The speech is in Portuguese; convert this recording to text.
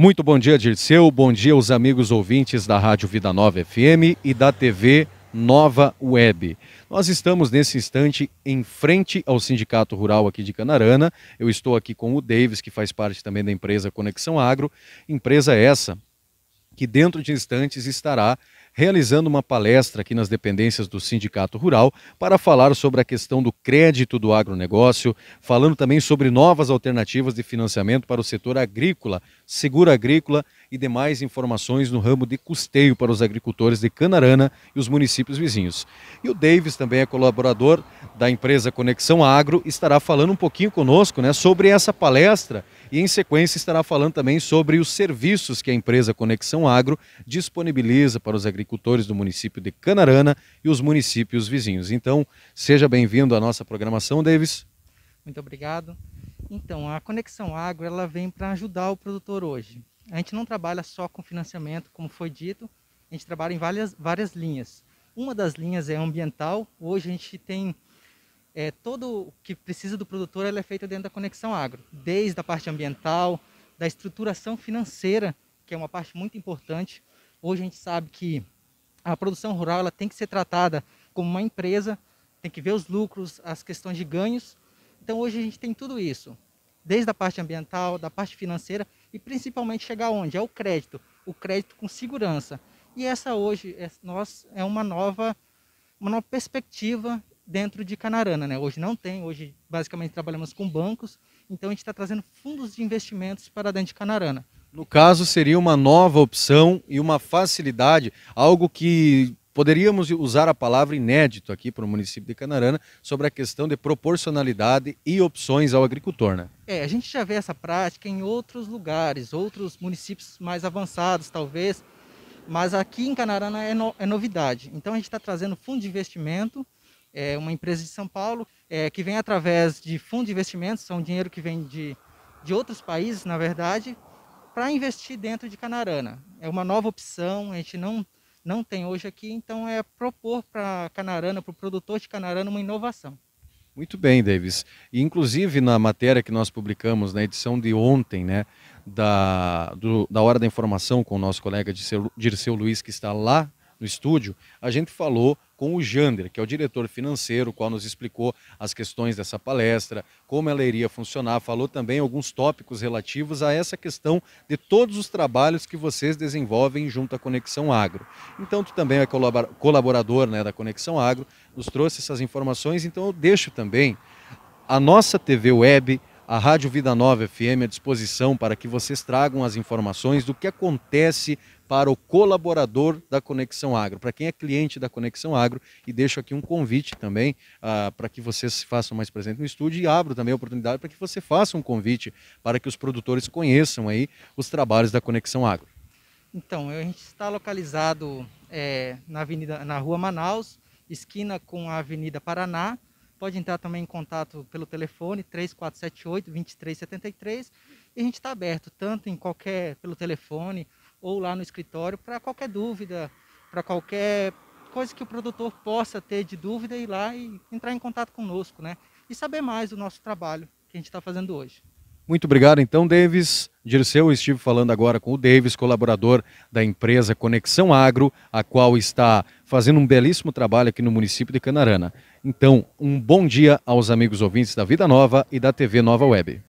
Muito bom dia, Dirceu. Bom dia aos amigos ouvintes da Rádio Vida Nova FM e da TV Nova Web. Nós estamos nesse instante em frente ao Sindicato Rural aqui de Canarana. Eu estou aqui com o Davis, que faz parte também da empresa Conexão Agro. Empresa essa que dentro de instantes estará realizando uma palestra aqui nas dependências do Sindicato Rural para falar sobre a questão do crédito do agronegócio, falando também sobre novas alternativas de financiamento para o setor agrícola, seguro agrícola e demais informações no ramo de custeio para os agricultores de Canarana e os municípios vizinhos. E o Davis também é colaborador da empresa Conexão Agro, estará falando um pouquinho conosco né, sobre essa palestra e em sequência estará falando também sobre os serviços que a empresa Conexão Agro disponibiliza para os agricultores do município de Canarana e os municípios vizinhos. Então, seja bem-vindo à nossa programação, Davis. Muito obrigado. Então, a Conexão Agro ela vem para ajudar o produtor hoje. A gente não trabalha só com financiamento, como foi dito, a gente trabalha em várias, várias linhas. Uma das linhas é ambiental. Hoje a gente tem é, todo o que precisa do produtor é feito dentro da Conexão Agro, desde a parte ambiental, da estruturação financeira, que é uma parte muito importante. Hoje a gente sabe que a produção rural ela tem que ser tratada como uma empresa, tem que ver os lucros, as questões de ganhos. Então hoje a gente tem tudo isso, desde a parte ambiental, da parte financeira e principalmente chegar onde? É o crédito, o crédito com segurança. E essa hoje, é, nós, é uma nova, uma nova perspectiva dentro de Canarana. Né? Hoje não tem, hoje basicamente trabalhamos com bancos, então a gente está trazendo fundos de investimentos para dentro de Canarana. No caso, seria uma nova opção e uma facilidade, algo que poderíamos usar a palavra inédito aqui para o município de Canarana sobre a questão de proporcionalidade e opções ao agricultor, né? É, a gente já vê essa prática em outros lugares, outros municípios mais avançados, talvez, mas aqui em Canarana é, no, é novidade. Então a gente está trazendo fundo de investimento é uma empresa de São Paulo é, que vem através de fundo de investimentos, são dinheiro que vem de, de outros países, na verdade, para investir dentro de Canarana. É uma nova opção, a gente não, não tem hoje aqui, então é propor para Canarana, para o produtor de Canarana, uma inovação. Muito bem, Davis. E, inclusive, na matéria que nós publicamos na edição de ontem, né, da, do, da Hora da Informação, com o nosso colega Dirceu, Dirceu Luiz, que está lá no estúdio, a gente falou com o Jander, que é o diretor financeiro, qual nos explicou as questões dessa palestra, como ela iria funcionar, falou também alguns tópicos relativos a essa questão de todos os trabalhos que vocês desenvolvem junto à Conexão Agro. Então, tu também é colaborador né, da Conexão Agro, nos trouxe essas informações, então eu deixo também a nossa TV Web, a Rádio Vida Nova FM à disposição para que vocês tragam as informações do que acontece para o colaborador da Conexão Agro, para quem é cliente da Conexão Agro, e deixo aqui um convite também uh, para que vocês se façam mais presentes no estúdio e abro também a oportunidade para que você faça um convite para que os produtores conheçam aí os trabalhos da Conexão Agro. Então, a gente está localizado é, na, avenida, na Rua Manaus, esquina com a Avenida Paraná, Pode entrar também em contato pelo telefone 3478-2373 e a gente está aberto tanto em qualquer pelo telefone ou lá no escritório para qualquer dúvida, para qualquer coisa que o produtor possa ter de dúvida ir lá e entrar em contato conosco, né? E saber mais do nosso trabalho que a gente está fazendo hoje. Muito obrigado, então, Davis. Dirceu, estive falando agora com o Davis, colaborador da empresa Conexão Agro, a qual está fazendo um belíssimo trabalho aqui no município de Canarana. Então, um bom dia aos amigos ouvintes da Vida Nova e da TV Nova Web.